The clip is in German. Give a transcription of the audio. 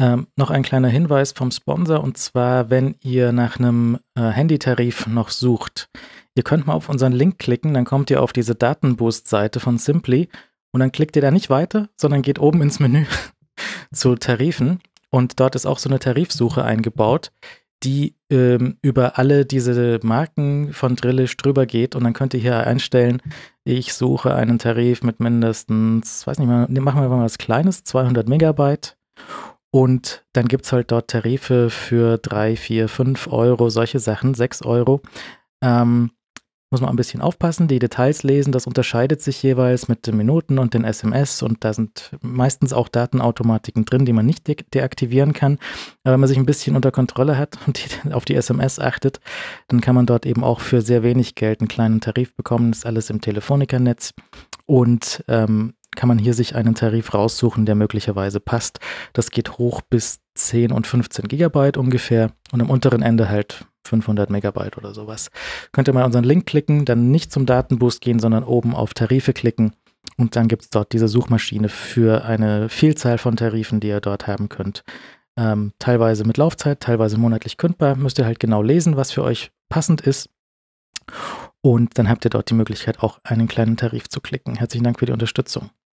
Ähm, noch ein kleiner Hinweis vom Sponsor und zwar, wenn ihr nach einem äh, Handytarif noch sucht, ihr könnt mal auf unseren Link klicken, dann kommt ihr auf diese Datenboost-Seite von Simply und dann klickt ihr da nicht weiter, sondern geht oben ins Menü zu Tarifen und dort ist auch so eine Tarifsuche eingebaut, die ähm, über alle diese Marken von Drillisch drüber geht und dann könnt ihr hier einstellen, ich suche einen Tarif mit mindestens, weiß nicht mal, machen wir mal was Kleines, 200 Megabyte und dann gibt es halt dort Tarife für 3, 4, 5 Euro, solche Sachen, 6 Euro. Ähm, muss man ein bisschen aufpassen, die Details lesen, das unterscheidet sich jeweils mit den Minuten und den SMS und da sind meistens auch Datenautomatiken drin, die man nicht de deaktivieren kann. Aber wenn man sich ein bisschen unter Kontrolle hat und die, auf die SMS achtet, dann kann man dort eben auch für sehr wenig Geld einen kleinen Tarif bekommen. Das ist alles im Telefonikernetz und ähm, kann man hier sich einen Tarif raussuchen, der möglicherweise passt. Das geht hoch bis 10 und 15 Gigabyte ungefähr und am unteren Ende halt 500 Megabyte oder sowas. Könnt ihr mal unseren Link klicken, dann nicht zum Datenboost gehen, sondern oben auf Tarife klicken und dann gibt es dort diese Suchmaschine für eine Vielzahl von Tarifen, die ihr dort haben könnt. Ähm, teilweise mit Laufzeit, teilweise monatlich kündbar. Müsst ihr halt genau lesen, was für euch passend ist. Und dann habt ihr dort die Möglichkeit, auch einen kleinen Tarif zu klicken. Herzlichen Dank für die Unterstützung.